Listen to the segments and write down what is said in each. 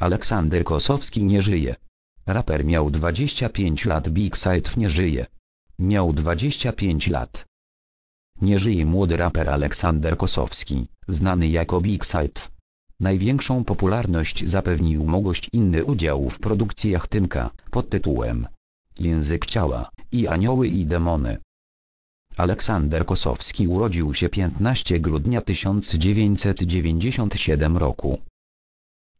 Aleksander Kosowski nie żyje. Raper miał 25 lat Big Sight nie żyje. Miał 25 lat. Nie żyje młody raper Aleksander Kosowski, znany jako Big Sight. Największą popularność zapewnił mu gość inny udział w produkcji jachtymka pod tytułem Język ciała, i anioły i demony. Aleksander Kosowski urodził się 15 grudnia 1997 roku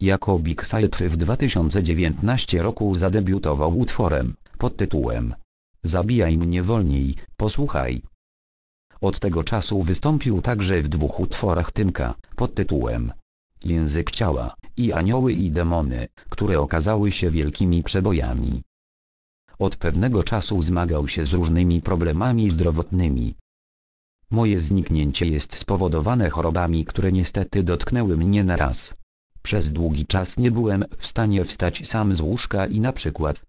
jako Big Sight w 2019 roku zadebiutował utworem, pod tytułem Zabijaj mnie wolniej, posłuchaj. Od tego czasu wystąpił także w dwóch utworach Tymka, pod tytułem Język ciała i Anioły i demony, które okazały się wielkimi przebojami. Od pewnego czasu zmagał się z różnymi problemami zdrowotnymi. Moje zniknięcie jest spowodowane chorobami, które niestety dotknęły mnie na raz. Przez długi czas nie byłem w stanie wstać sam z łóżka i na przykład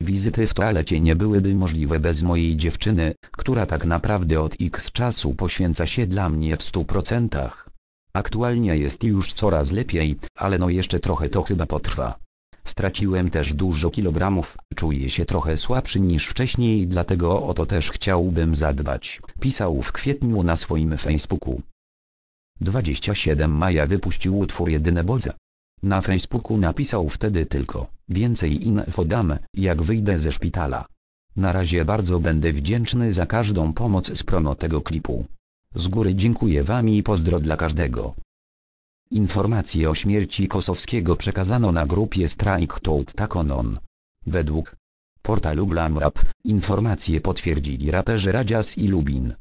Wizyty w toalecie nie byłyby możliwe bez mojej dziewczyny, która tak naprawdę od x czasu poświęca się dla mnie w stu procentach. Aktualnie jest już coraz lepiej, ale no jeszcze trochę to chyba potrwa. Straciłem też dużo kilogramów, czuję się trochę słabszy niż wcześniej dlatego o to też chciałbym zadbać, pisał w kwietniu na swoim Facebooku. 27 maja wypuścił utwór Jedyne Bodza. Na Facebooku napisał wtedy tylko, więcej info dam, jak wyjdę ze szpitala. Na razie bardzo będę wdzięczny za każdą pomoc z promo tego klipu. Z góry dziękuję Wam i pozdro dla każdego. Informacje o śmierci Kosowskiego przekazano na grupie Strike Told Takonon. Według portalu Rap informacje potwierdzili raperzy Radzias i Lubin.